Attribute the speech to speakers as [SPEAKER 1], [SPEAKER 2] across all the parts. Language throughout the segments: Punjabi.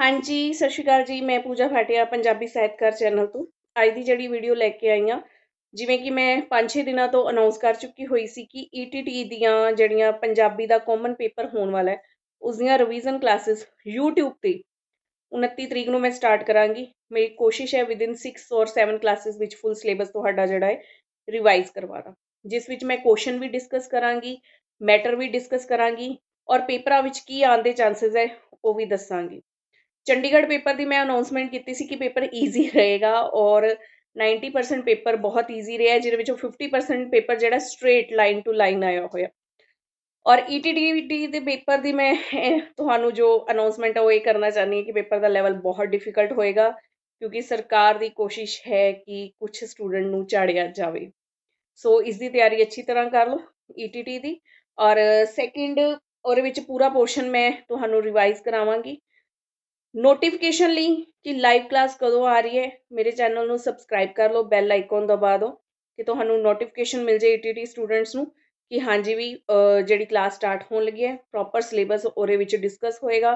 [SPEAKER 1] ਹਾਂਜੀ ਸਤਿ ਸ਼੍ਰੀ ਅਕਾਲ ਜੀ ਮੈਂ ਪੂਜਾ ਫਾਟਿਆ ਪੰਜਾਬੀ ਸਾਹਿਤਕਾਰ ਚੈਨਲ ਤੋਂ ਅੱਜ ਦੀ ਜਿਹੜੀ ਵੀਡੀਓ ਲੈ ਕੇ ਆਈ ਆ ਜਿਵੇਂ ਕਿ ਮੈਂ 5-6 ਦਿਨਾਂ ਤੋਂ ਅਨਾਉਂਸ ਕਰ ਚੁੱਕੀ ਹੋਈ ਸੀ ਕਿ ETT ਦੀਆਂ ਜਿਹੜੀਆਂ ਪੰਜਾਬੀ ਦਾ ਕਾਮਨ ਪੇਪਰ ਹੋਣ ਵਾਲਾ ਹੈ ਉਸ ਦੀਆਂ ਰਿਵੀਜ਼ਨ ਕਲਾਸਿਸ YouTube ਤੇ 29 ਤਰੀਕ ਨੂੰ ਮੈਂ ਸਟਾਰਟ ਕਰਾਂਗੀ ਮੇਰੀ ਕੋਸ਼ਿਸ਼ ਹੈ ਵਿਦਿਨ 6 ਔਰ 7 ਕਲਾਸਿਸ ਵਿੱਚ ਫੁੱਲ ਸਿਲੇਬਸ ਤੁਹਾਡਾ ਜਿਹੜਾ ਹੈ ਰਿਵਾਈਜ਼ ਕਰਵਾਣਾ ਜਿਸ ਵਿੱਚ ਮੈਂ ਕੁਐਸਚਨ ਵੀ ਡਿਸਕਸ ਕਰਾਂਗੀ ਮੈਟਰ ਵੀ ਡਿਸਕਸ ਕਰਾਂਗੀ ਔਰ ਪੇਪਰਾਂ ਵਿੱਚ ਕੀ ਆਉਣ ਦੇ ਚਾਂਸਸ ਹੈ ਉਹ ਵੀ ਦੱਸਾਂਗੀ ਚੰਡੀਗੜ੍ਹ ਪੇਪਰ ਦੀ ਮੈਂ ਅਨਾਉਂਸਮੈਂਟ ਕੀਤੀ ਸੀ ਕਿ ਪੇਪਰ ਈਜ਼ੀ ਰਹੇਗਾ ਔਰ 90% ਪੇਪਰ ਬਹੁਤ ਈਜ਼ੀ ਰਿਹਾ ਜਿਹਦੇ ਵਿੱਚੋਂ 50% ਪੇਪਰ ਜਿਹੜਾ ਸਟ੍ਰੇਟ ਲਾਈਨ ਟੂ ਲਾਈਨ ਆਇਆ ਹੋਇਆ ਔਰ ਈਟੀਡੀਟੀ e ਦੇ ਪੇਪਰ ਦੀ ਮੈਂ ਤੁਹਾਨੂੰ ਜੋ ਅਨਾਉਂਸਮੈਂਟ ਹੈ ਉਹ ਇਹ ਕਰਨਾ ਚਾਹਨੀ ਹੈ ਕਿ ਪੇਪਰ ਦਾ ਲੈਵਲ ਬਹੁਤ ਡਿਫਿਕਲਟ ਹੋਏਗਾ ਕਿਉਂਕਿ ਸਰਕਾਰ ਦੀ ਕੋਸ਼ਿਸ਼ ਹੈ ਕਿ ਕੁਝ ਸਟੂਡੈਂਟ ਨੂੰ ਝਾੜਿਆ ਜਾਵੇ ਸੋ ਇਸ ਦੀ ਤਿਆਰੀ ਅੱਛੀ ਤਰ੍ਹਾਂ ਕਰ ਲਓ ਈਟੀਟੀ e ਦੀ ਔਰ ਸੈਕਿੰਡ ਉਹਦੇ ਵਿੱਚ ਪੂਰਾ ਪੋਰਸ਼ਨ ਮੈਂ ਤੁਹਾਨੂੰ ਰਿਵਾਈਜ਼ ਕਰਾਵਾਂਗੀ ਨੋਟੀਫਿਕੇਸ਼ਨ ਲਈ ਕਿ ਲਾਈਵ ਕਲਾਸ ਕਦੋਂ ਆ ਰਹੀ ਹੈ ਮੇਰੇ ਚੈਨਲ ਨੂੰ ਸਬਸਕ੍ਰਾਈਬ ਕਰ ਲਓ ਬੈਲ ਆਈਕਨ ਦਬਾ ਦਿਓ ਕਿ ਤੁਹਾਨੂੰ ਨੋਟੀਫਿਕੇਸ਼ਨ ਮਿਲ ਜਾਏ ਈਟੀਟੀ ਸਟੂਡੈਂਟਸ ਨੂੰ ਕਿ ਹਾਂਜੀ ਵੀ ਜਿਹੜੀ ਕਲਾਸ ਸਟਾਰਟ ਹੋਣ ਲੱਗੀ ਹੈ ਪ੍ਰੋਪਰ ਸਿਲੇਬਸ ਉਹਦੇ ਵਿੱਚ ਡਿਸਕਸ ਹੋਏਗਾ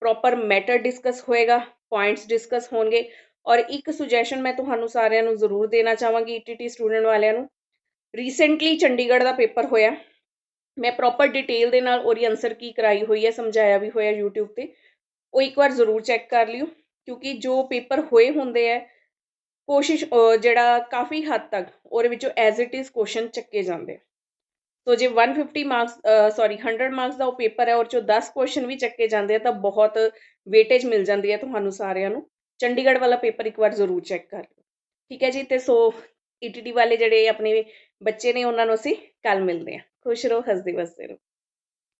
[SPEAKER 1] ਪ੍ਰੋਪਰ ਮੈਟਰ ਡਿਸਕਸ ਹੋਏਗਾ ਪੁਆਇੰਟਸ ਡਿਸਕਸ ਹੋਣਗੇ ਔਰ ਇੱਕ ਸੁਜੈਸ਼ਨ ਮੈਂ ਤੁਹਾਨੂੰ ਸਾਰਿਆਂ ਨੂੰ ਜ਼ਰੂਰ ਦੇਣਾ ਚਾਹਾਂਗੀ ਈਟੀਟੀ ਸਟੂਡੈਂਟ ਵਾਲਿਆਂ ਨੂੰ ਰੀਸੈਂਟਲੀ ਚੰਡੀਗੜ੍ਹ ਦਾ ਪੇਪਰ ਹੋਇਆ ਮੈਂ ਪ੍ਰੋਪਰ ਡਿਟੇਲ ਦੇ ਨਾਲ ਉਹਦੀ ਆਨਸਰ ਕੀ ਕਰਾਈ ਹੋਈ ਹੈ ਸਮਝਾਇਆ ਵੀ ਹੋਇਆ YouTube ਤੇ ਉਹ ਇੱਕ ਵਾਰ ਜ਼ਰੂਰ ਚੈੱਕ ਕਰ ਲਿਓ ਕਿਉਂਕਿ ਜੋ ਪੇਪਰ ਹੋਏ ਹੁੰਦੇ ਆ ਕੋਸ਼ਿਸ਼ ਜਿਹੜਾ ਕਾਫੀ ਹੱਦ ਤੱਕ ਉਹਦੇ ਵਿੱਚੋਂ ਐਜ਼ ਇਟ ਇਜ਼ ਕੁਐਸਚਨ ਚੱਕੇ ਜਾਂਦੇ ਸੋ ਜੇ 150 ਮਾਰਕਸ ਸੌਰੀ 100 ਮਾਰਕਸ ਦਾ ਉਹ ਪੇਪਰ ਹੈ ਔਰ ਜੋ 10 ਕੁਐਸਚਨ ਵੀ ਚੱਕੇ ਜਾਂਦੇ ਆ ਤਾਂ ਬਹੁਤ ਵੇਟੇਜ ਮਿਲ ਜਾਂਦੀ ਹੈ ਤੁਹਾਨੂੰ ਸਾਰਿਆਂ ਨੂੰ ਚੰਡੀਗੜ੍ਹ ਵਾਲਾ ਪੇਪਰ ਇੱਕ ਵਾਰ ਜ਼ਰੂਰ ਚੈੱਕ ਕਰ ਲਿਓ ਠੀਕ ਹੈ ਜੀ ਤੇ ਸੋ ਈਟੀਟੀ e ਵਾਲੇ ਜਿਹੜੇ ਆਪਣੇ ਬੱਚੇ ਨੇ ਉਹਨਾਂ ਨੂੰ ਅਸੀਂ ਕੱਲ ਮਿਲਦੇ ਆ ਖੁਸ਼ ਰਹੋ ਹੱਸਦੇ ਵਸਦੇ ਰਹੋ